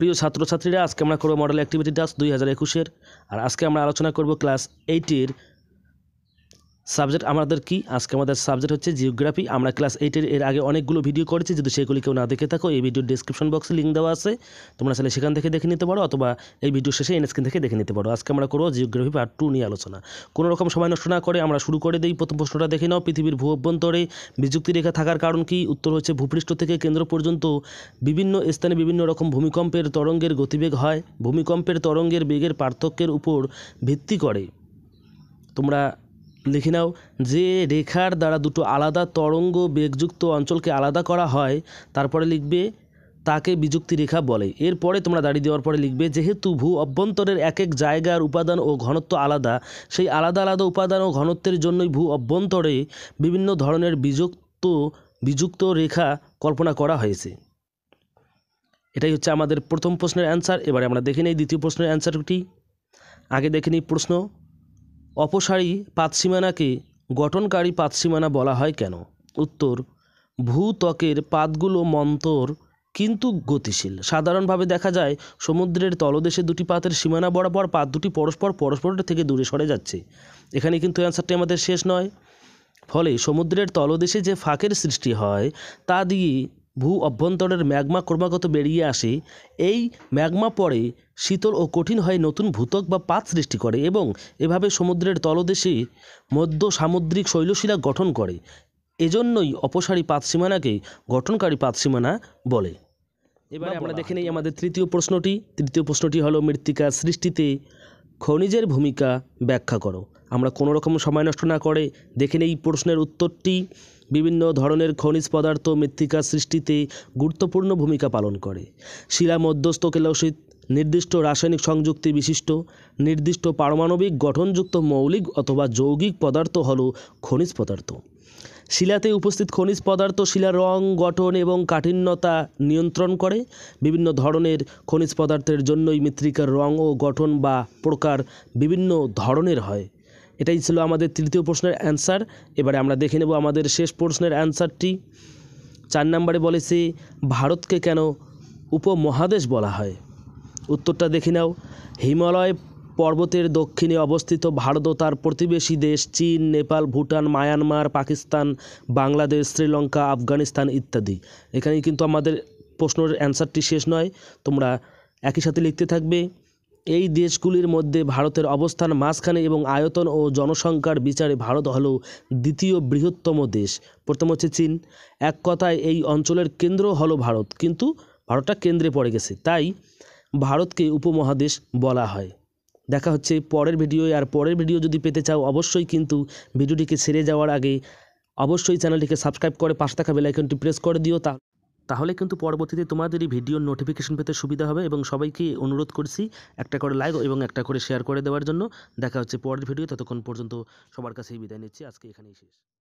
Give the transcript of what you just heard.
প্রিয় ছাত্রছাত্রীরা আজকে আমরা করবো মডেল অ্যাক্টিভিটি টাস্ক দুই হাজার একুশের আর আজকে আমরা আলোচনা করব ক্লাস এইটের সাবজেক্ট আমাদের কি আজকে আমাদের সাবজেক্ট হচ্ছে জিওগ্রাফি আমরা ক্লাস এইটের এর আগে অনেকগুলো ভিডিও করেছি যদি সেগুলি কেউ না দেখে থাকো এই ভিডিওর ডিসক্রিপশন বক্সে লিঙ্ক দেওয়া আছে তোমরা চাইলে সেখান থেকে দেখে নিতে পারো অথবা এই ভিডিও শেষে এন স্ক্রিন থেকে দেখে নিতে পারো আজকে আমরা করবো জিওগ্রাফি পার্ট টু নিয়ে আলোচনা কোনো রকম সময় নষ্ট না করে আমরা শুরু করে দিই প্রথম প্রশ্নটা দেখে নাও পৃথিবীর ভূ অভ্যন্তরে বিযুক্তি রেখা থাকার কারণ কি উত্তর হচ্ছে ভূপৃষ্ঠ থেকে কেন্দ্র পর্যন্ত বিভিন্ন স্থানে বিভিন্ন রকম ভূমিকম্পের তরঙ্গের গতিবেগ হয় ভূমিকম্পের তরঙ্গের বেগের পার্থক্যের উপর ভিত্তি করে তোমরা লিখে নাও যে রেখার দ্বারা দুটো আলাদা তরঙ্গ বেগযুক্ত অঞ্চলকে আলাদা করা হয় তারপরে লিখবে তাকে বিযুক্তি রেখা বলে এরপরে তোমরা দাঁড়িয়ে দেওয়ার পরে লিখবে যেহেতু ভূ অভ্যন্তরের এক এক জায়গার উপাদান ও ঘনত্ব আলাদা সেই আলাদা আলাদা উপাদান ও ঘনত্বের জন্যই ভূ অভ্যন্তরে বিভিন্ন ধরনের বিযুক্ত বিযুক্ত রেখা কল্পনা করা হয়েছে এটাই হচ্ছে আমাদের প্রথম প্রশ্নের অ্যান্সার এবারে আমরা দেখে নিই দ্বিতীয় প্রশ্নের অ্যান্সারটি আগে দেখে নিই প্রশ্ন অপসারী পাতসীমানাকে গঠনকারী পাতসীমানা বলা হয় কেন উত্তর ভূত্বকের পাতগুলো মন্তর কিন্তু গতিশীল সাধারণভাবে দেখা যায় সমুদ্রের তলদেশে দুটি পাতের সীমানা বরাবর পাত দুটি পরস্পর পরস্পরের থেকে দূরে সরে যাচ্ছে এখানে কিন্তু অ্যান্সারটি আমাদের শেষ নয় ফলে সমুদ্রের তলদেশে যে ফাঁকের সৃষ্টি হয় তা দিয়ে ভূ অভ্যন্তরের ম্যাগমা ক্রমাগত বেরিয়ে আসে এই ম্যাগমা পরে শীতল ও কঠিন হয়ে নতুন ভূতক বা পাত সৃষ্টি করে এবং এভাবে সমুদ্রের তলদেশে মধ্য সামুদ্রিক শৈলশিলা গঠন করে এজন্যই অপসারী পাতসীমানাকে গঠনকারী পাতসীমানা বলে এবারে আমরা দেখে নিই আমাদের তৃতীয় প্রশ্নটি তৃতীয় প্রশ্নটি হলো মৃত্তিকার সৃষ্টিতে খনিজের ভূমিকা ব্যাখ্যা করো আমরা কোনো রকম সময় নষ্ট না করে দেখে নেই প্রশ্নের উত্তরটি বিভিন্ন ধরনের খনিজ পদার্থ মৃত্তিকা সৃষ্টিতে গুরুত্বপূর্ণ ভূমিকা পালন করে শিলা মধ্যস্থ কেলসিত নির্দিষ্ট রাসায়নিক সংযুক্তি বিশিষ্ট নির্দিষ্ট পারমাণবিক গঠনযুক্ত মৌলিক অথবা যৌগিক পদার্থ হল খনিজ পদার্থ শিলাতে উপস্থিত খনিজ পদার্থ শিলার রং গঠন এবং কাঠিন্যতা নিয়ন্ত্রণ করে বিভিন্ন ধরনের খনিজ পদার্থের জন্যই মৃত্তিকার রং ও গঠন বা প্রকার বিভিন্ন ধরনের হয় এটাই ছিল আমাদের তৃতীয় প্রশ্নের অ্যান্সার এবারে আমরা দেখে নেব আমাদের শেষ প্রশ্নের অ্যান্সারটি চার নম্বরে বলেছি ভারতকে কেন উপমহাদেশ বলা হয় উত্তরটা দেখে নাও হিমালয় পর্বতের দক্ষিণে অবস্থিত ভারত ও তার প্রতিবেশী দেশ চীন নেপাল ভুটান মায়ানমার পাকিস্তান বাংলাদেশ শ্রীলঙ্কা আফগানিস্তান ইত্যাদি এখানে কিন্তু আমাদের প্রশ্নের অ্যান্সারটি শেষ নয় তোমরা একই সাথে লিখতে থাকবে এই দেশগুলির মধ্যে ভারতের অবস্থান মাঝখানে এবং আয়তন ও জনসংখ্যার বিচারে ভারত হল দ্বিতীয় বৃহত্তম দেশ প্রথম হচ্ছে চীন এক কথায় এই অঞ্চলের কেন্দ্র হলো ভারত কিন্তু ভারতটা কেন্দ্রে পড়ে গেছে তাই ভারতকে উপমহাদেশ বলা হয় দেখা হচ্ছে পরের ভিডিওয় আর পরের ভিডিও যদি পেতে চাও অবশ্যই কিন্তু ভিডিওটিকে ছেড়ে যাওয়ার আগে অবশ্যই চ্যানেলটিকে সাবস্ক্রাইব করে পাশ থাকা বেলাইকনটি প্রেস করে দিও তা তাহলে কিন্তু পরবর্তীতে তোমাদেরই ভিডিও ভিডিওর নোটিফিকেশন পেতে সুবিধা হবে এবং সবাইকে অনুরোধ করছি একটা করে লাইক এবং একটা করে শেয়ার করে দেওয়ার জন্য দেখা হচ্ছে পরের ভিডিও ততক্ষণ পর্যন্ত সবার কাছেই বিদায় নিচ্ছি আজকে এখানেই শেষ